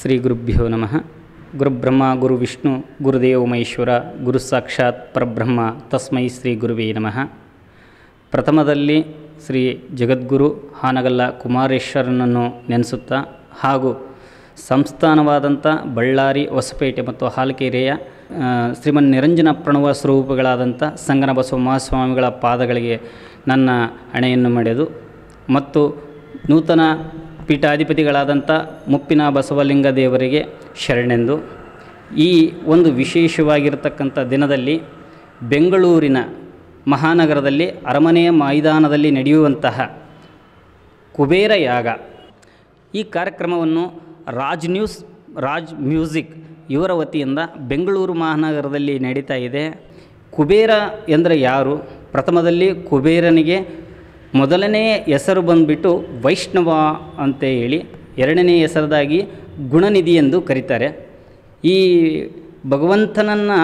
ಶ್ರೀ ಗುರುಭ್ಯೋ ನಮಃ ಗುರುಬ್ರಹ್ಮ ಗುರು ವಿಷ್ಣು ಗುರುದೇವ ಮಹೇಶ್ವರ ಗುರು ಸಾಕ್ಷಾತ್ ಪರಬ್ರಹ್ಮ ತಸ್ಮೈ ಶ್ರೀ ಗುರುವೇ ನಮಃ ಪ್ರಥಮದಲ್ಲಿ ಶ್ರೀ ಜಗದ್ಗುರು ಹಾನಗಲ್ಲ ಕುಮಾರೇಶ್ವರನನ್ನು ನೆನೆಸುತ್ತಾ ಹಾಗೂ ಸಂಸ್ಥಾನವಾದಂಥ ಬಳ್ಳಾರಿ ಹೊಸಪೇಟೆ ಮತ್ತು ಹಾಲಕೆರೆಯ ಶ್ರೀಮನ್ ನಿರಂಜನ ಪ್ರಣವ ಸ್ವರೂಪಗಳಾದಂಥ ಸಂಗನ ಬಸವ ಮಹಾಸ್ವಾಮಿಗಳ ಪಾದಗಳಿಗೆ ನನ್ನ ಹಣೆಯನ್ನು ಮಡೆದು ಮತ್ತು ನೂತನ ಪೀಠಾಧಿಪತಿಗಳಾದಂಥ ಮುಪ್ಪಿನ ಬಸವಲಿಂಗ ದೇವರಿಗೆ ಶರಣೆಂದು ಈ ಒಂದು ವಿಶೇಷವಾಗಿರತಕ್ಕಂಥ ದಿನದಲ್ಲಿ ಬೆಂಗಳೂರಿನ ಮಹಾನಗರದಲ್ಲಿ ಅರಮನೆಯ ಮೈದಾನದಲ್ಲಿ ನಡೆಯುವಂತಹ ಕುಬೇರ ಯಾಗ ಈ ಕಾರ್ಯಕ್ರಮವನ್ನು ರಾಜ್ ನ್ಯೂಸ್ ರಾಜ್ ಮ್ಯೂಸಿಕ್ ಇವರ ವತಿಯಿಂದ ಬೆಂಗಳೂರು ಮಹಾನಗರದಲ್ಲಿ ನಡೀತಾ ಇದೆ ಕುಬೇರ ಎಂದರೆ ಯಾರು ಪ್ರಥಮದಲ್ಲಿ ಕುಬೇರನಿಗೆ ಮೊದಲನೇ ಹೆಸರು ಬಂದುಬಿಟ್ಟು ವೈಷ್ಣವ ಅಂತ ಹೇಳಿ ಎರಡನೇ ಹೆಸರದಾಗಿ ಗುಣನಿಧಿ ಎಂದು ಕರೀತಾರೆ ಈ ಭಗವಂತನನ್ನು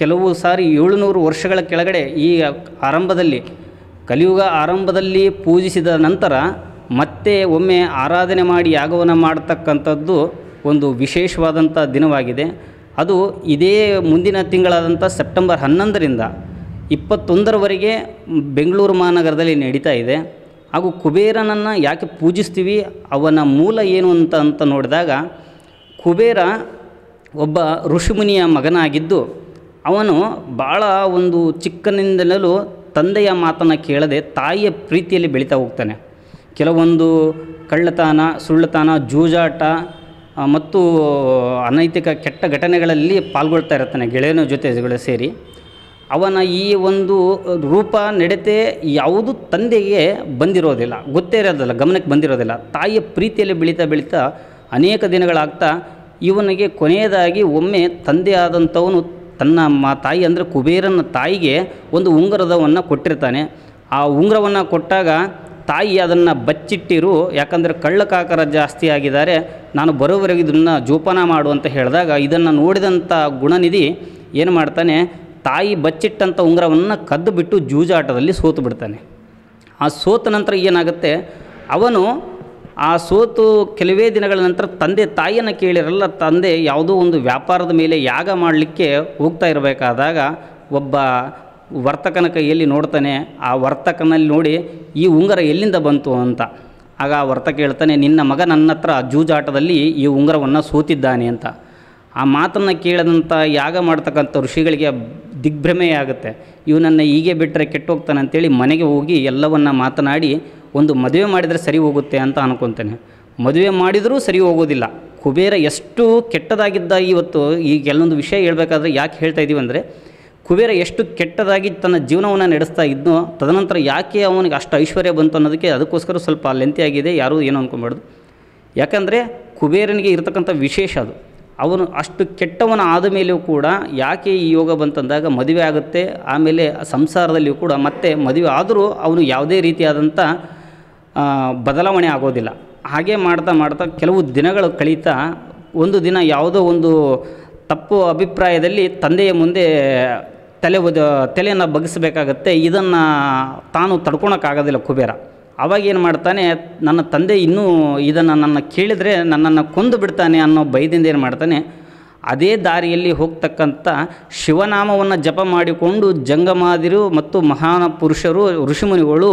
ಕೆಲವು ಸಾರಿ ಏಳುನೂರು ವರ್ಷಗಳ ಕೆಳಗಡೆ ಈ ಆರಂಭದಲ್ಲಿ ಕಲಿಯುಗ ಆರಂಭದಲ್ಲಿ ಪೂಜಿಸಿದ ನಂತರ ಮತ್ತೆ ಒಮ್ಮೆ ಆರಾಧನೆ ಮಾಡಿ ಯಾಗವನ್ನು ಮಾಡತಕ್ಕಂಥದ್ದು ಒಂದು ವಿಶೇಷವಾದಂಥ ದಿನವಾಗಿದೆ ಅದು ಇದೇ ಮುಂದಿನ ತಿಂಗಳಾದಂಥ ಸೆಪ್ಟೆಂಬರ್ ಹನ್ನೊಂದರಿಂದ ಇಪ್ಪತ್ತೊಂದರವರೆಗೆ ಬೆಂಗಳೂರು ಮಹಾನಗರದಲ್ಲಿ ನಡೀತಾ ಇದೆ ಹಾಗೂ ಕುಬೇರನನ್ನು ಯಾಕೆ ಪೂಜಿಸ್ತೀವಿ ಅವನ ಮೂಲ ಏನು ಅಂತ ಅಂತ ನೋಡಿದಾಗ ಕುಬೇರ ಒಬ್ಬ ಋಷಿಮುನಿಯ ಮಗನಾಗಿದ್ದು ಅವನು ಭಾಳ ಒಂದು ಚಿಕ್ಕನಿಂದಲೂ ತಂದೆಯ ಮಾತನ್ನು ಕೇಳದೆ ತಾಯಿಯ ಪ್ರೀತಿಯಲ್ಲಿ ಬೆಳೀತಾ ಹೋಗ್ತಾನೆ ಕೆಲವೊಂದು ಕಳ್ಳತನ ಸುಳ್ಳತನ ಜೂಜಾಟ ಮತ್ತು ಅನೈತಿಕ ಕೆಟ್ಟ ಘಟನೆಗಳಲ್ಲಿ ಪಾಲ್ಗೊಳ್ತಾ ಇರ್ತಾನೆ ಗೆಳೆಯನ ಜೊತೆಗಳು ಸೇರಿ ಅವನ ಈ ಒಂದು ರೂಪ ನಡತೆ ಯಾವುದು ತಂದೆಗೆ ಬಂದಿರೋದಿಲ್ಲ ಗೊತ್ತೇ ಇರೋದಿಲ್ಲ ಗಮನಕ್ಕೆ ಬಂದಿರೋದಿಲ್ಲ ತಾಯಿಯ ಪ್ರೀತಿಯಲ್ಲಿ ಬೆಳೀತಾ ಬೆಳೀತಾ ಅನೇಕ ದಿನಗಳಾಗ್ತಾ ಇವನಿಗೆ ಕೊನೆಯದಾಗಿ ಒಮ್ಮೆ ತಂದೆ ಆದಂಥವನು ತನ್ನ ಮಾ ತಾಯಿ ಅಂದರೆ ಕುಬೇರನ ತಾಯಿಗೆ ಒಂದು ಉಂಗುರದವನ್ನು ಕೊಟ್ಟಿರ್ತಾನೆ ಆ ಉಂಗುರವನ್ನು ಕೊಟ್ಟಾಗ ತಾಯಿ ಅದನ್ನು ಬಚ್ಚಿಟ್ಟಿರು ಯಾಕಂದರೆ ಕಳ್ಳಕಾಕರ ಜಾಸ್ತಿ ಆಗಿದ್ದಾರೆ ನಾನು ಬರೋವರೆಗೆ ಇದನ್ನು ಜೋಪಾನ ಮಾಡು ಅಂತ ಹೇಳಿದಾಗ ಇದನ್ನು ನೋಡಿದಂಥ ಗುಣನಿಧಿ ಏನು ಮಾಡ್ತಾನೆ ತಾಯಿ ಬಚ್ಚಿಟ್ಟಂಥ ಉಂಗುರವನ್ನು ಕದ್ದು ಬಿಟ್ಟು ಜೂಜಾಟದಲ್ಲಿ ಸೋತು ಬಿಡ್ತಾನೆ ಆ ಸೋತ ನಂತರ ಏನಾಗುತ್ತೆ ಅವನು ಆ ಸೋತು ಕೆಲವೇ ದಿನಗಳ ನಂತರ ತಂದೆ ತಾಯಿಯನ್ನು ಕೇಳಿರಲ್ಲ ತಂದೆ ಯಾವುದೋ ಒಂದು ವ್ಯಾಪಾರದ ಮೇಲೆ ಯಾಗ ಮಾಡಲಿಕ್ಕೆ ಹೋಗ್ತಾ ಇರಬೇಕಾದಾಗ ಒಬ್ಬ ವರ್ತಕನ ಕೈಯಲ್ಲಿ ನೋಡ್ತಾನೆ ಆ ವರ್ತಕನಲ್ಲಿ ನೋಡಿ ಈ ಉಂಗುರ ಎಲ್ಲಿಂದ ಬಂತು ಅಂತ ಆಗ ಆ ವರ್ತಕ ಹೇಳ್ತಾನೆ ನಿನ್ನ ಮಗ ನನ್ನ ಹತ್ರ ಜೂಜಾಟದಲ್ಲಿ ಈ ಉಂಗುರವನ್ನು ಸೋತಿದ್ದಾನೆ ಅಂತ ಆ ಮಾತನ್ನು ಕೇಳಿದಂಥ ಯಾಗ ಮಾಡ್ತಕ್ಕಂಥ ಋಷಿಗಳಿಗೆ ದಿಗ್ಭ್ರಮೆಯಾಗುತ್ತೆ ಇವನನ್ನು ಹೀಗೆ ಬಿಟ್ಟರೆ ಹೋಗ್ತಾನೆ ಅಂತೇಳಿ ಮನೆಗೆ ಹೋಗಿ ಎಲ್ಲವನ್ನು ಮಾತನಾಡಿ ಒಂದು ಮದುವೆ ಮಾಡಿದರೆ ಸರಿ ಹೋಗುತ್ತೆ ಅಂತ ಅನ್ಕೊತಾನೆ ಮದುವೆ ಮಾಡಿದರೂ ಸರಿ ಹೋಗೋದಿಲ್ಲ ಕುಬೇರ ಎಷ್ಟು ಕೆಟ್ಟದಾಗಿದ್ದ ಇವತ್ತು ಈ ಕೆಲವೊಂದು ವಿಷಯ ಹೇಳಬೇಕಾದ್ರೆ ಯಾಕೆ ಹೇಳ್ತಾ ಇದ್ದೀವಿ ಅಂದರೆ ಕುಬೇರ ಎಷ್ಟು ಕೆಟ್ಟದಾಗಿ ತನ್ನ ಜೀವನವನ್ನು ನಡೆಸ್ತಾ ಇದ್ನೋ ತದನಂತರ ಯಾಕೆ ಅವನಿಗೆ ಅಷ್ಟು ಐಶ್ವರ್ಯ ಬಂತು ಅನ್ನೋದಕ್ಕೆ ಅದಕ್ಕೋಸ್ಕರ ಸ್ವಲ್ಪ ಲೆಂತಿಯಾಗಿದೆ ಯಾರೂ ಏನು ಅಂದ್ಕೊಬಾರ್ದು ಯಾಕಂದರೆ ಕುಬೇರನಿಗೆ ಇರತಕ್ಕಂಥ ವಿಶೇಷ ಅದು ಅವನು ಅಷ್ಟು ಕೆಟ್ಟವನ ಆದ ಮೇಲೆಯೂ ಕೂಡ ಯಾಕೆ ಈ ಯೋಗ ಬಂತಂದಾಗ ಮದುವೆ ಆಗುತ್ತೆ ಆಮೇಲೆ ಸಂಸಾರದಲ್ಲಿಯೂ ಕೂಡ ಮತ್ತೆ ಮದುವೆ ಆದರೂ ಅವನು ಯಾವುದೇ ರೀತಿಯಾದಂಥ ಬದಲಾವಣೆ ಆಗೋದಿಲ್ಲ ಹಾಗೆ ಮಾಡ್ತಾ ಮಾಡ್ತಾ ಕೆಲವು ದಿನಗಳು ಕಳೀತಾ ಒಂದು ದಿನ ಯಾವುದೋ ಒಂದು ತಪ್ಪು ಅಭಿಪ್ರಾಯದಲ್ಲಿ ತಂದೆಯ ಮುಂದೆ ತಲೆ ಒದ ತಲೆಯನ್ನು ಬಗ್ಗಿಸಬೇಕಾಗತ್ತೆ ಇದನ್ನು ತಾನು ತಡ್ಕೊಳಕ್ಕಾಗೋದಿಲ್ಲ ಕುಬೇರ ಅವಾಗ ಏನು ಮಾಡ್ತಾನೆ ನನ್ನ ತಂದೆ ಇನ್ನೂ ಇದನ್ನು ನನ್ನ ಕೇಳಿದರೆ ನನ್ನನ್ನು ಕೊಂದು ಬಿಡ್ತಾನೆ ಅನ್ನೋ ಭಯದಿಂದ ಏನು ಮಾಡ್ತಾನೆ ಅದೇ ದಾರಿಯಲ್ಲಿ ಹೋಗ್ತಕ್ಕಂಥ ಶಿವನಾಮವನ್ನು ಜಪ ಮಾಡಿಕೊಂಡು ಜಂಗಮಾದಿರು ಮತ್ತು ಮಹಾನ ಪುರುಷರು ಋಷಿಮುನಿಗಳು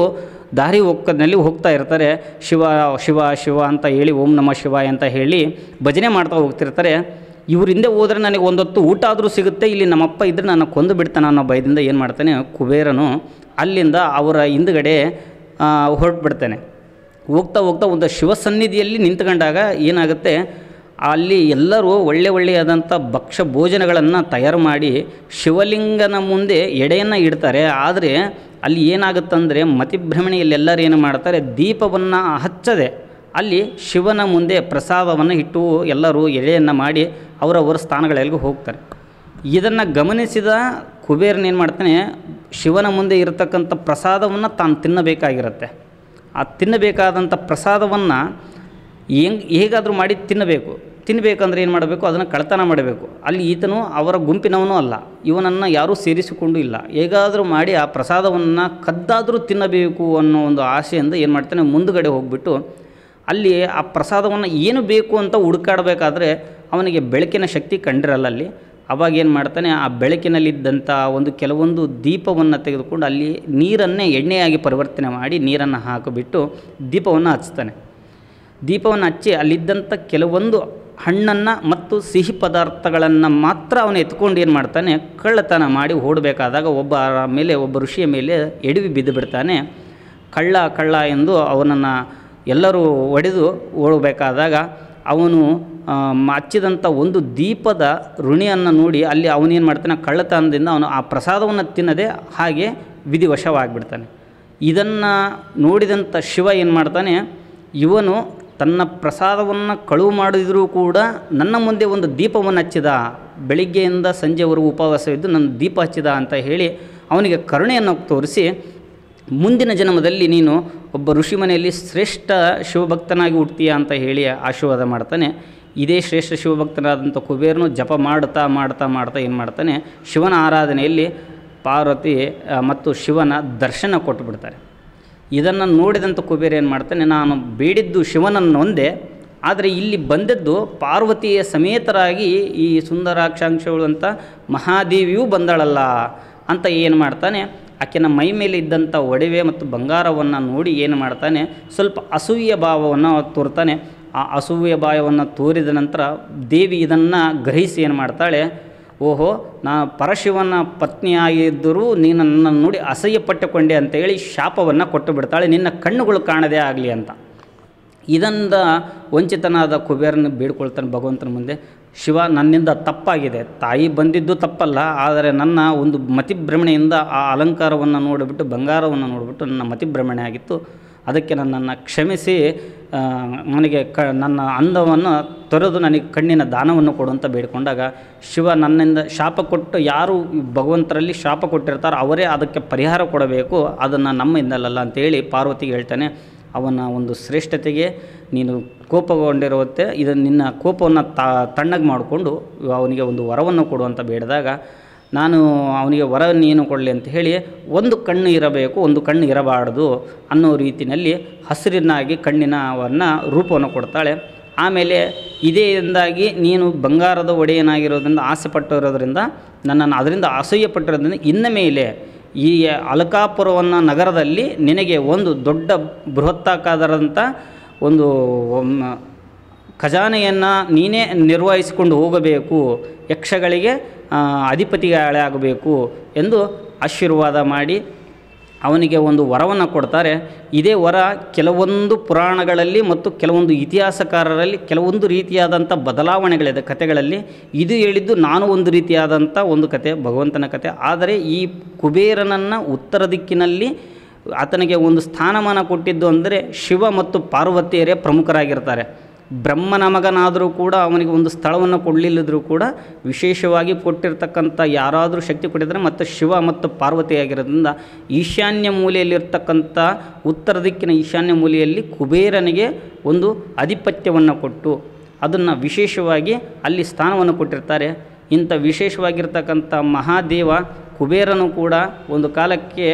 ದಾರಿ ಹೋಗ್ಕದಲ್ಲಿ ಹೋಗ್ತಾ ಇರ್ತಾರೆ ಶಿವ ಶಿವ ಶಿವ ಅಂತ ಹೇಳಿ ಓಂ ನಮ ಶಿವಾಯ ಅಂತ ಹೇಳಿ ಭಜನೆ ಮಾಡ್ತಾ ಹೋಗ್ತಿರ್ತಾರೆ ಹಿಂದೆ ಹೋದರೆ ನನಗೆ ಒಂದೊತ್ತು ಊಟ ಆದರೂ ಸಿಗುತ್ತೆ ಇಲ್ಲಿ ನಮ್ಮಪ್ಪ ಇದ್ದರೆ ನನ್ನ ಕೊಂದು ಬಿಡ್ತಾನೆ ಅನ್ನೋ ಭಯದಿಂದ ಏನು ಮಾಡ್ತಾನೆ ಕುಬೇರನು ಅಲ್ಲಿಂದ ಅವರ ಹಿಂದುಗಡೆ ಹೊರಟು ಹೋಗ್ತಾ ಹೋಗ್ತಾ ಒಂದು ಶಿವಸನ್ನಿಧಿಯಲ್ಲಿ ನಿಂತ್ಕೊಂಡಾಗ ಏನಾಗುತ್ತೆ ಅಲ್ಲಿ ಎಲ್ಲರೂ ಒಳ್ಳೆ ಒಳ್ಳೆಯಾದಂಥ ಭಕ್ಷ್ಯ ಭೋಜನಗಳನ್ನು ತಯಾರು ಮಾಡಿ ಶಿವಲಿಂಗನ ಮುಂದೆ ಎಡೆಯನ್ನು ಇಡ್ತಾರೆ ಆದರೆ ಅಲ್ಲಿ ಏನಾಗುತ್ತಂದರೆ ಮತಿಭ್ರಮಣೆಯಲ್ಲಿ ಎಲ್ಲರೂ ಏನು ಮಾಡ್ತಾರೆ ದೀಪವನ್ನು ಹಚ್ಚದೆ ಅಲ್ಲಿ ಶಿವನ ಮುಂದೆ ಪ್ರಸಾದವನ್ನು ಇಟ್ಟು ಎಲ್ಲರೂ ಎಡೆಯನ್ನು ಮಾಡಿ ಅವರವರ ಸ್ಥಾನಗಳೆಲ್ಲಿಗೂ ಹೋಗ್ತಾರೆ ಇದನ್ನು ಗಮನಿಸಿದ ಕುಬೇರನೇನು ಮಾಡ್ತಾನೆ ಶಿವನ ಮುಂದೆ ಇರತಕ್ಕಂಥ ಪ್ರಸಾದವನ್ನು ತಾನು ತಿನ್ನಬೇಕಾಗಿರುತ್ತೆ ಆ ತಿನ್ನಬೇಕಾದಂಥ ಪ್ರಸಾದವನ್ನು ಹೆಂಗ್ ಹೇಗಾದರೂ ಮಾಡಿ ತಿನ್ನಬೇಕು ತಿನ್ನಬೇಕಂದ್ರೆ ಏನು ಮಾಡಬೇಕು ಅದನ್ನು ಕಳ್ತನ ಮಾಡಬೇಕು ಅಲ್ಲಿ ಈತನು ಅವರ ಗುಂಪಿನವನು ಅಲ್ಲ ಇವನನ್ನು ಯಾರೂ ಸೇರಿಸಿಕೊಂಡು ಇಲ್ಲ ಹೇಗಾದರೂ ಮಾಡಿ ಆ ಪ್ರಸಾದವನ್ನು ಕದ್ದಾದರೂ ತಿನ್ನಬೇಕು ಅನ್ನೋ ಒಂದು ಆಸೆಯಿಂದ ಏನು ಮಾಡ್ತಾನೆ ಮುಂದುಗಡೆ ಹೋಗ್ಬಿಟ್ಟು ಅಲ್ಲಿ ಆ ಪ್ರಸಾದವನ್ನು ಏನು ಬೇಕು ಅಂತ ಹುಡುಕಾಡಬೇಕಾದ್ರೆ ಅವನಿಗೆ ಬೆಳಕಿನ ಶಕ್ತಿ ಕಂಡಿರಲ್ಲ ಅಲ್ಲಿ ಅವಾಗ ಏನು ಮಾಡ್ತಾನೆ ಆ ಬೆಳಕಿನಲ್ಲಿದ್ದಂಥ ಒಂದು ಕೆಲವೊಂದು ದೀಪವನ್ನು ತೆಗೆದುಕೊಂಡು ಅಲ್ಲಿ ನೀರನ್ನೇ ಎಣ್ಣೆಯಾಗಿ ಪರಿವರ್ತನೆ ಮಾಡಿ ನೀರನ್ನು ಹಾಕಿಬಿಟ್ಟು ದೀಪವನ್ನು ಹಚ್ತಾನೆ ದೀಪವನ್ನು ಹಚ್ಚಿ ಅಲ್ಲಿದ್ದಂಥ ಕೆಲವೊಂದು ಹಣ್ಣನ್ನು ಮತ್ತು ಸಿಹಿ ಪದಾರ್ಥಗಳನ್ನು ಮಾತ್ರ ಅವನು ಎತ್ಕೊಂಡು ಏನು ಮಾಡ್ತಾನೆ ಕಳ್ಳತನ ಮಾಡಿ ಓಡಬೇಕಾದಾಗ ಒಬ್ಬ ಮೇಲೆ ಒಬ್ಬ ಋಷಿಯ ಮೇಲೆ ಎಡವಿ ಬಿದ್ದು ಬಿಡ್ತಾನೆ ಕಳ್ಳ ಕಳ್ಳ ಎಂದು ಅವನನ್ನು ಎಲ್ಲರೂ ಒಡೆದು ಓಡಬೇಕಾದಾಗ ಅವನು ಹಚ್ಚಿದಂಥ ಒಂದು ದೀಪದ ಋಣಿಯನ್ನು ನೋಡಿ ಅಲ್ಲಿ ಅವನೇನು ಮಾಡ್ತಾನೆ ಕಳ್ಳತನದಿಂದ ಅವನು ಆ ಪ್ರಸಾದವನ್ನು ತಿನ್ನದೆ ಹಾಗೆ ವಿಧಿವಶವಾಗಿಬಿಡ್ತಾನೆ ಇದನ್ನು ನೋಡಿದಂಥ ಶಿವ ಏನು ಮಾಡ್ತಾನೆ ಇವನು ತನ್ನ ಪ್ರಸಾದವನ್ನು ಕಳುವು ಮಾಡಿದರೂ ಕೂಡ ನನ್ನ ಮುಂದೆ ಒಂದು ದೀಪವನ್ನು ಹಚ್ಚಿದ ಬೆಳಿಗ್ಗೆಯಿಂದ ಸಂಜೆವರೆಗೂ ಉಪವಾಸವಿದ್ದು ನನ್ನ ದೀಪ ಹಚ್ಚಿದ ಅಂತ ಹೇಳಿ ಅವನಿಗೆ ಕರುಣೆಯನ್ನು ತೋರಿಸಿ ಮುಂದಿನ ಜನ್ಮದಲ್ಲಿ ನೀನು ಒಬ್ಬ ಋಷಿ ಮನೆಯಲ್ಲಿ ಶ್ರೇಷ್ಠ ಶಿವಭಕ್ತನಾಗಿ ಹುಟ್ಟಿಯಾ ಅಂತ ಹೇಳಿ ಆಶೀರ್ವಾದ ಮಾಡ್ತಾನೆ ಇದೇ ಶ್ರೇಷ್ಠ ಶಿವಭಕ್ತನಾದಂಥ ಕುಬೇರನು ಜಪ ಮಾಡ್ತಾ ಮಾಡ್ತಾ ಮಾಡ್ತಾ ಏನು ಮಾಡ್ತಾನೆ ಶಿವನ ಆರಾಧನೆಯಲ್ಲಿ ಪಾರ್ವತಿ ಮತ್ತು ಶಿವನ ದರ್ಶನ ಕೊಟ್ಟುಬಿಡ್ತಾರೆ ಇದನ್ನು ನೋಡಿದಂಥ ಕುಬೇರ ಏನು ಮಾಡ್ತಾನೆ ನಾನು ಬೇಡಿದ್ದು ಶಿವನನ್ನು ಒಂದೇ ಆದರೆ ಇಲ್ಲಿ ಬಂದದ್ದು ಪಾರ್ವತಿಯ ಸಮೇತರಾಗಿ ಈ ಸುಂದರಾಕ್ಷಾಂಶಗಳು ಅಂತ ಮಹಾದೇವಿಯೂ ಬಂದಳಲ್ಲ ಅಂತ ಏನು ಮಾಡ್ತಾನೆ ಆಕೆನ ಮೈ ಮೇಲೆ ಇದ್ದಂಥ ಒಡವೆ ಮತ್ತು ಬಂಗಾರವನ್ನು ನೋಡಿ ಏನು ಮಾಡ್ತಾನೆ ಸ್ವಲ್ಪ ಅಸೂಯ ಭಾವವನ್ನು ತೋರ್ತಾನೆ ಆ ಅಸೂಯ ಭಾವವನ್ನು ತೋರಿದ ನಂತರ ದೇವಿ ಇದನ್ನು ಗ್ರಹಿಸಿ ಏನು ಮಾಡ್ತಾಳೆ ಓಹೋ ನಾ ಪರಶಿವನ ಪತ್ನಿಯಾಗಿದ್ದರೂ ನೀನು ನನ್ನನ್ನು ನೋಡಿ ಅಸಹ್ಯ ಪಟ್ಟುಕೊಂಡೆ ಅಂತೇಳಿ ಶಾಪವನ್ನು ಕೊಟ್ಟು ಬಿಡ್ತಾಳೆ ನಿನ್ನ ಕಣ್ಣುಗಳು ಕಾಣದೇ ಆಗಲಿ ಅಂತ ಇದರಿಂದ ವಂಚಿತನಾದ ಕುಬೇರನ ಬೇಡ್ಕೊಳ್ತಾನೆ ಭಗವಂತನ ಮುಂದೆ ಶಿವ ನನ್ನಿಂದ ತಪ್ಪಾಗಿದೆ ತಾಯಿ ಬಂದಿದ್ದು ತಪ್ಪಲ್ಲ ಆದರೆ ನನ್ನ ಒಂದು ಮತಿಭ್ರಮಣೆಯಿಂದ ಆ ಅಲಂಕಾರವನ್ನು ನೋಡಿಬಿಟ್ಟು ಬಂಗಾರವನ್ನು ನೋಡಿಬಿಟ್ಟು ನನ್ನ ಮತಿಭ್ರಮಣೆ ಆಗಿತ್ತು ಅದಕ್ಕೆ ನನ್ನನ್ನು ಕ್ಷಮಿಸಿ ನನಗೆ ಕ ನನ್ನ ಅಂದವನ್ನು ತೊರೆದು ನನಗೆ ಕಣ್ಣಿನ ದಾನವನ್ನು ಕೊಡು ಅಂತ ಬೇಡಿಕೊಂಡಾಗ ಶಿವ ನನ್ನಿಂದ ಶಾಪ ಕೊಟ್ಟು ಯಾರು ಭಗವಂತರಲ್ಲಿ ಶಾಪ ಕೊಟ್ಟಿರ್ತಾರೋ ಅವರೇ ಅದಕ್ಕೆ ಪರಿಹಾರ ಕೊಡಬೇಕು ಅದನ್ನು ನಮ್ಮಿಂದಲಲ್ಲ ಅಂತೇಳಿ ಪಾರ್ವತಿಗೆ ಹೇಳ್ತಾನೆ ಅವನ ಒಂದು ಶ್ರೇಷ್ಠತೆಗೆ ನೀನು ಕೋಪಗೊಂಡಿರುವಂತೆ ಇದನ್ನು ನಿನ್ನ ಕೋಪವನ್ನು ತಣ್ಣಗೆ ಮಾಡಿಕೊಂಡು ಅವನಿಗೆ ಒಂದು ವರವನ್ನು ಕೊಡುವಂಥ ಬೇಡಿದಾಗ ನಾನು ಅವನಿಗೆ ವರ ನೀನು ಕೊಡಲಿ ಅಂತ ಹೇಳಿ ಒಂದು ಕಣ್ಣು ಇರಬೇಕು ಒಂದು ಕಣ್ಣು ಇರಬಾರದು ಅನ್ನೋ ರೀತಿಯಲ್ಲಿ ಹಸಿರಿನಾಗಿ ಕಣ್ಣಿನವನ್ನು ರೂಪವನ್ನು ಕೊಡ್ತಾಳೆ ಆಮೇಲೆ ಇದೇಯಿಂದಾಗಿ ನೀನು ಬಂಗಾರದ ಒಡೆಯನಾಗಿರೋದ್ರಿಂದ ಆಸೆ ಪಟ್ಟಿರೋದ್ರಿಂದ ನನ್ನನ್ನು ಅದರಿಂದ ಅಸಹ್ಯ ಪಟ್ಟಿರೋದ್ರಿಂದ ಇನ್ನ ಮೇಲೆ ಈ ಅಲಕಾಪುರವನ್ನು ನಗರದಲ್ಲಿ ನಿನಗೆ ಒಂದು ದೊಡ್ಡ ಬೃಹತ್ತಾಕಾದರಂಥ ಒಂದು ಖಜಾನೆಯನ್ನು ನೀನೇ ನಿರ್ವಹಿಸಿಕೊಂಡು ಹೋಗಬೇಕು ಯಕ್ಷಗಳಿಗೆ ಅಧಿಪತಿಗಳಾಗಬೇಕು ಎಂದು ಆಶೀರ್ವಾದ ಮಾಡಿ ಅವನಿಗೆ ಒಂದು ವರವನ್ನು ಕೊಡ್ತಾರೆ ಇದೇ ವರ ಕೆಲವೊಂದು ಪುರಾಣಗಳಲ್ಲಿ ಮತ್ತು ಕೆಲವೊಂದು ಇತಿಹಾಸಕಾರರಲ್ಲಿ ಕೆಲವೊಂದು ರೀತಿಯಾದಂಥ ಬದಲಾವಣೆಗಳಿದೆ ಕಥೆಗಳಲ್ಲಿ ಇದು ಹೇಳಿದ್ದು ನಾನು ಒಂದು ರೀತಿಯಾದಂಥ ಒಂದು ಕತೆ ಭಗವಂತನ ಕತೆ ಆದರೆ ಈ ಕುಬೇರನನ್ನು ಉತ್ತರ ದಿಕ್ಕಿನಲ್ಲಿ ಆತನಿಗೆ ಒಂದು ಸ್ಥಾನಮಾನ ಕೊಟ್ಟಿದ್ದು ಅಂದರೆ ಶಿವ ಮತ್ತು ಪಾರ್ವತಿಯರೇ ಪ್ರಮುಖರಾಗಿರ್ತಾರೆ ಬ್ರಹ್ಮನ ಮಗನಾದರೂ ಕೂಡ ಅವನಿಗೆ ಒಂದು ಸ್ಥಳವನ್ನು ಕೊಡಲಿಲ್ಲದರೂ ಕೂಡ ವಿಶೇಷವಾಗಿ ಕೊಟ್ಟಿರ್ತಕ್ಕಂಥ ಯಾರಾದರೂ ಶಕ್ತಿ ಕೊಟ್ಟಿದ್ದರೆ ಮತ್ತು ಶಿವ ಮತ್ತು ಪಾರ್ವತಿಯಾಗಿರೋದ್ರಿಂದ ಈಶಾನ್ಯ ಮೂಲೆಯಲ್ಲಿರ್ತಕ್ಕಂಥ ಉತ್ತರ ದಿಕ್ಕಿನ ಈಶಾನ್ಯ ಮೂಲೆಯಲ್ಲಿ ಕುಬೇರನಿಗೆ ಒಂದು ಆಧಿಪತ್ಯವನ್ನು ಕೊಟ್ಟು ಅದನ್ನು ವಿಶೇಷವಾಗಿ ಅಲ್ಲಿ ಸ್ಥಾನವನ್ನು ಕೊಟ್ಟಿರ್ತಾರೆ ಇಂಥ ವಿಶೇಷವಾಗಿರ್ತಕ್ಕಂಥ ಮಹಾದೇವ ಕುಬೇರನು ಕೂಡ ಒಂದು ಕಾಲಕ್ಕೆ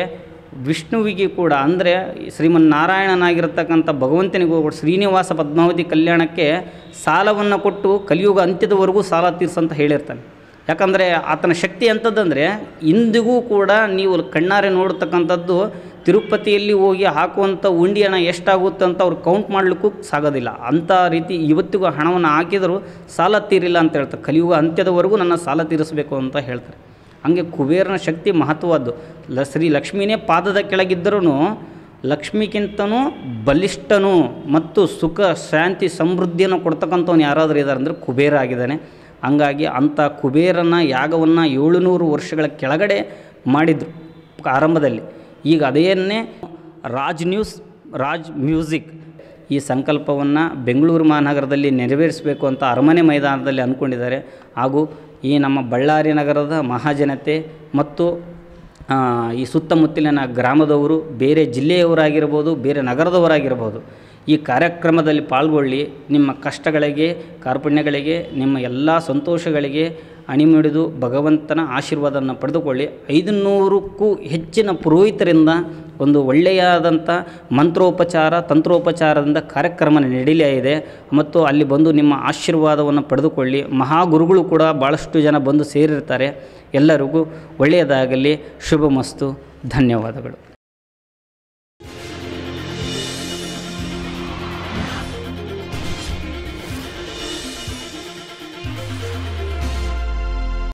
ವಿಷ್ಣುವಿಗೆ ಕೂಡ ಅಂದರೆ ಶ್ರೀಮನ್ನಾರಾಯಣನಾಗಿರ್ತಕ್ಕಂಥ ಭಗವಂತನಿಗೂ ಕೂಡ ಶ್ರೀನಿವಾಸ ಪದ್ಮಾವತಿ ಕಲ್ಯಾಣಕ್ಕೆ ಸಾಲವನ್ನು ಕೊಟ್ಟು ಕಲಿಯುಗ ಅಂತ್ಯದವರೆಗೂ ಸಾಲ ತೀರ್ಸಂತ ಹೇಳಿರ್ತಾನೆ ಯಾಕಂದರೆ ಆತನ ಶಕ್ತಿ ಅಂಥದ್ದಂದರೆ ಇಂದಿಗೂ ಕೂಡ ನೀವು ಕಣ್ಣಾರೆ ನೋಡತಕ್ಕಂಥದ್ದು ತಿರುಪತಿಯಲ್ಲಿ ಹೋಗಿ ಹಾಕುವಂಥ ಉಂಡಿ ಹಣ ಎಷ್ಟಾಗುತ್ತೆ ಅಂತ ಅವ್ರು ಕೌಂಟ್ ಮಾಡಲಿಕ್ಕೂ ಸಾಗೋದಿಲ್ಲ ಅಂಥ ರೀತಿ ಇವತ್ತಿಗೂ ಹಣವನ್ನು ಹಾಕಿದರೂ ಸಾಲ ತೀರಿಲ್ಲ ಅಂತ ಹೇಳ್ತಾರೆ ಕಲಿಯುಗ ಅಂತ್ಯದವರೆಗೂ ನನ್ನ ಸಾಲ ತೀರಿಸಬೇಕು ಅಂತ ಹೇಳ್ತಾರೆ ಹಾಗೆ ಕುಬೇರನ ಶಕ್ತಿ ಮಹತ್ವದ್ದು ಲ ಶ್ರೀ ಲಕ್ಷ್ಮೀನೇ ಪಾದದ ಕೆಳಗಿದ್ದರೂ ಲಕ್ಷ್ಮಿಗಿಂತನೂ ಬಲಿಷ್ಠನು ಮತ್ತು ಸುಖ ಶಾಂತಿ ಸಮೃದ್ಧಿಯನ್ನು ಕೊಡ್ತಕ್ಕಂಥವ್ನು ಯಾರಾದರೂ ಇದ್ದಾರೆ ಅಂದರೆ ಕುಬೇರ ಆಗಿದ್ದಾನೆ ಹಂಗಾಗಿ ಅಂಥ ಕುಬೇರನ ಯಾಗವನ್ನು ಏಳುನೂರು ವರ್ಷಗಳ ಕೆಳಗಡೆ ಮಾಡಿದರು ಆರಂಭದಲ್ಲಿ ಈಗ ಅದೇನೇ ರಾಜ್ ನ್ಯೂಸ್ ರಾಜ್ ಮ್ಯೂಸಿಕ್ ಈ ಸಂಕಲ್ಪವನ್ನು ಬೆಂಗಳೂರು ಮಹಾನಗರದಲ್ಲಿ ನೆರವೇರಿಸಬೇಕು ಅಂತ ಅರಮನೆ ಮೈದಾನದಲ್ಲಿ ಅಂದ್ಕೊಂಡಿದ್ದಾರೆ ಹಾಗೂ ಈ ನಮ್ಮ ಬಳ್ಳಾರಿ ನಗರದ ಮಹಾಜನತೆ ಮತ್ತು ಈ ಸುತ್ತಮುತ್ತಲಿನ ಗ್ರಾಮದವರು ಬೇರೆ ಜಿಲ್ಲೆಯವರಾಗಿರ್ಬೋದು ಬೇರೆ ನಗರದವರಾಗಿರ್ಬೋದು ಈ ಕಾರ್ಯಕ್ರಮದಲ್ಲಿ ಪಾಲ್ಗೊಳ್ಳಿ ನಿಮ್ಮ ಕಷ್ಟಗಳಿಗೆ ಕಾರ್ಪಣ್ಯಗಳಿಗೆ ನಿಮ್ಮ ಎಲ್ಲ ಸಂತೋಷಗಳಿಗೆ ಅಣಿಮಿಡಿದು ಭಗವಂತನ ಆಶೀರ್ವಾದವನ್ನು ಪಡೆದುಕೊಳ್ಳಿ ಐದುನೂರಕ್ಕೂ ಹೆಚ್ಚಿನ ಪುರೋಹಿತರಿಂದ ಒಂದು ಒಳ್ಳೆಯಾದಂಥ ಮಂತ್ರೋಪಚಾರ ತಂತ್ರೋಪಚಾರದಿಂದ ಕಾರ್ಯಕ್ರಮ ನಡೀಲೇ ಇದೆ ಮತ್ತು ಅಲ್ಲಿ ಬಂದು ನಿಮ್ಮ ಆಶೀರ್ವಾದವನ್ನು ಪಡೆದುಕೊಳ್ಳಿ ಮಹಾಗುರುಗಳು ಕೂಡ ಭಾಳಷ್ಟು ಜನ ಬಂದು ಸೇರಿರ್ತಾರೆ ಎಲ್ಲರಿಗೂ ಒಳ್ಳೆಯದಾಗಲಿ ಶುಭ ಮಸ್ತು ಧನ್ಯವಾದಗಳು